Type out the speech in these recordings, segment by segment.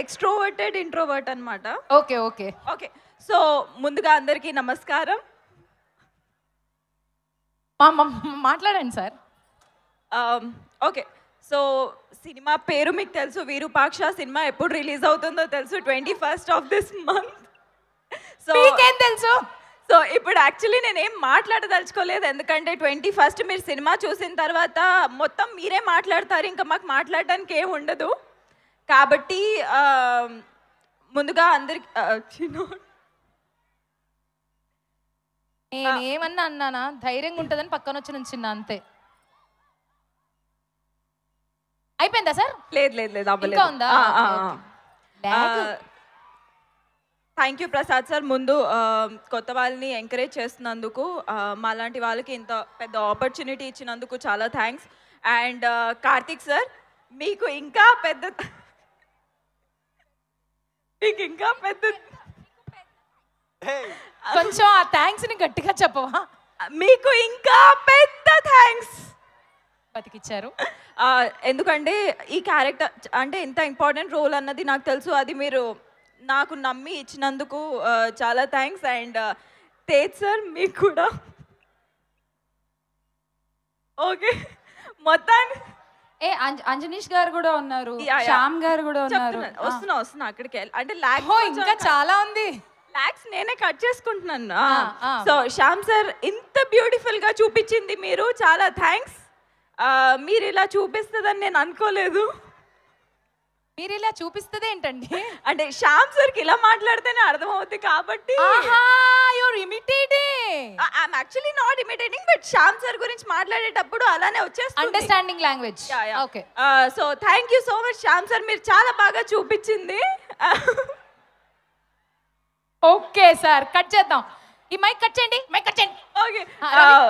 extroverted introvert అనమాట okay okay okay so ముందుగా అందరికీ నమస్కారం మాట్లాడండి sir um, okay so cinema పేరు మీకు తెలుసు వీరూపాక్ష సినిమా ఎప్పుడు రిలీజ్ అవుతుందో తెలుసు twenty first of this month so ఏం తెలుసు సో ఇప్పుడు యాక్చువల్లీ నేనేం మాట్లాడదలుచుకోలేదు ఎందుకంటే ట్వంటీ ఫస్ట్ మీరు సినిమా చూసిన తర్వాత మొత్తం మీరే మాట్లాడతారు ఇంకా మాకు మాట్లాడడానికి ఏమి ఉండదు కాబట్టి ముందుగా అందరికి నేనేమన్నా అన్నానా ధైర్యంగా ఉంటుందని పక్కన వచ్చి చిన్న అంతే అయిపోయిందా సార్ లేదు లేదు లేదు ఇంకా ఉందా థ్యాంక్ యూ ప్రసాద్ సార్ ముందు కొత్త వాళ్ళని ఎంకరేజ్ చేస్తున్నందుకు మాలాంటి వాళ్ళకి ఇంత పెద్ద ఆపర్చునిటీ ఇచ్చినందుకు చాలా థ్యాంక్స్ అండ్ కార్తిక్ సార్ మీకు ఇంకా పెద్ద నీకు ఇంకా పెద్ద కొంచెం ఆ థ్యాంక్స్ ని గట్టిగా చెప్పవా మీకు ఇంకా పెద్ద థ్యాంక్స్ బతికిచ్చారు ఎందుకంటే ఈ క్యారెక్టర్ అంటే ఇంత ఇంపార్టెంట్ రోల్ అన్నది నాకు తెలుసు అది మీరు నాకు నమ్మి ఇచ్చినందుకు చాలా థ్యాంక్స్ అండ్ తేజ్ సార్ మీకు కూడా ఓకే మొత్తానికి ఏ అంజనీష్ గారు కూడా ఉన్నారు శ్యామ్ గారు కూడా ఉన్నారు వస్తున్నా వస్తున్నా అక్కడికి అంటే లాక్ ఇంకా చాలా ఉంది లాక్స్ నేనే కట్ చేసుకుంటున్నాను సో శ్యామ్ సార్ ఇంత బ్యూటిఫుల్ గా చూపించింది మీరు చాలా థ్యాంక్స్ మీరు ఇలా చూపిస్తుందని నేను అనుకోలేదు మీరు ఇలా చూపిస్తుంది ఏంటండి అంటే శ్యామ్ సార్కి ఇలా మాట్లాడితేనే అర్థమవుద్ది కాబట్టి actually not imitating but Shyam sir గురించి మాట్లాడేటప్పుడు అలానే వచ్చేస్తుంది understanding language okay so thank you so much Shyam sir మీరు చాలా బాగా చూపించింది ఓకే సార్ కట్ చేద్దాం ఈ మైక్ కట్ చేయండి మైక్ కట్ చేయండి ఓకే ah,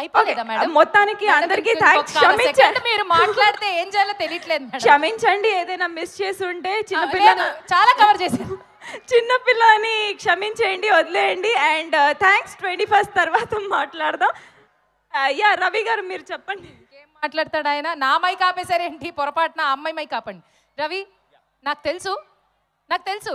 అయిపోయిందా మేడం మొత్తానికి అందరికీ థ్యాంక్స్ క్షమించండి మీరు మాట్లాడితే ఏం చేయాలో తెలియట్లేదు క్షమించండి ఏదైనా మిస్ చేసి ఉంటే చిన్నపిల్ల చాలా కవర్ చేశాను చిన్నపిల్లని క్షమించేయండి వదిలేయండి అండ్ థ్యాంక్స్ ట్వంటీ ఫస్ట్ తర్వాత మాట్లాడదాం అయ్యా uh, రవి గారు మీరు చెప్పండి ఏం మాట్లాడతాడు ఆయన నా మైక్ ఆపేశారేంటి పొరపాటున అమ్మాయి మైక్ ఆపండి రవి నాకు తెలుసు నాకు తెలుసు